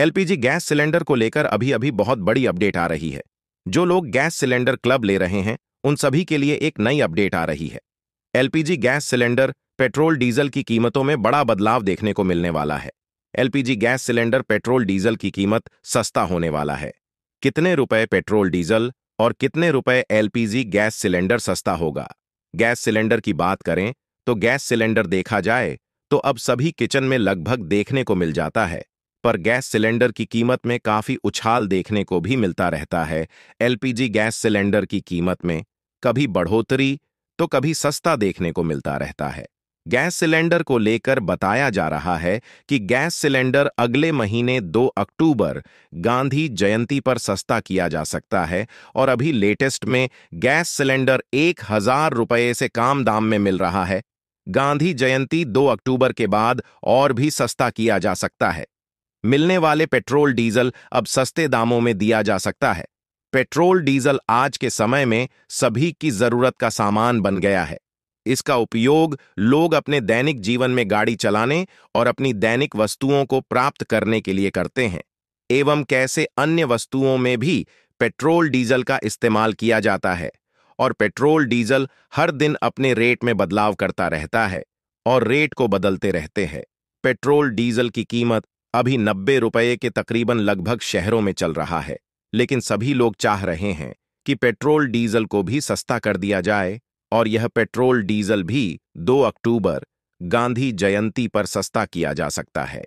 LPG gas cylinder को लेकर अभी अभी बहुत बड़ी अपडेट आ रही है जो लोग गैस सिलेंडर क्लब ले रहे हैं उन सभी के लिए एक नई अपडेट आ रही है LPG gas cylinder petrol diesel की कीमतों में बड़ा बदलाव देखने को मिलने वाला है LPG gas cylinder petrol diesel की कीमत सस्ता होने वाला है कितने रुपए पेट्रोल डीजल और कितने रुपए एलपीजी गैस सिलेंडर सस्ता होगा गैस सिलेंडर की बात करें तो गैस सिलेंडर देखा जाए तो अब सभी किचन में लगभग देखने को मिल जाता है पर गैस सिलेंडर की कीमत में काफ़ी उछाल देखने को भी मिलता रहता है एलपीजी गैस सिलेंडर की कीमत में कभी बढ़ोतरी तो कभी सस्ता देखने को मिलता रहता है गैस सिलेंडर को लेकर बताया जा रहा है कि गैस सिलेंडर अगले महीने 2 अक्टूबर गांधी जयंती पर सस्ता किया जा सकता है और अभी लेटेस्ट में गैस सिलेंडर एक हजार रुपये से कम दाम में मिल रहा है गांधी जयंती 2 अक्टूबर के बाद और भी सस्ता किया जा सकता है मिलने वाले पेट्रोल डीजल अब सस्ते दामों में दिया जा सकता है पेट्रोल डीजल आज के समय में सभी की जरूरत का सामान बन गया है इसका उपयोग लोग अपने दैनिक जीवन में गाड़ी चलाने और अपनी दैनिक वस्तुओं को प्राप्त करने के लिए करते हैं एवं कैसे अन्य वस्तुओं में भी पेट्रोल डीजल का इस्तेमाल किया जाता है और पेट्रोल डीजल हर दिन अपने रेट में बदलाव करता रहता है और रेट को बदलते रहते हैं पेट्रोल डीजल की कीमत अभी नब्बे रुपये के तकरीबन लगभग शहरों में चल रहा है लेकिन सभी लोग चाह रहे हैं कि पेट्रोल डीजल को भी सस्ता कर दिया जाए और यह पेट्रोल डीजल भी 2 अक्टूबर गांधी जयंती पर सस्ता किया जा सकता है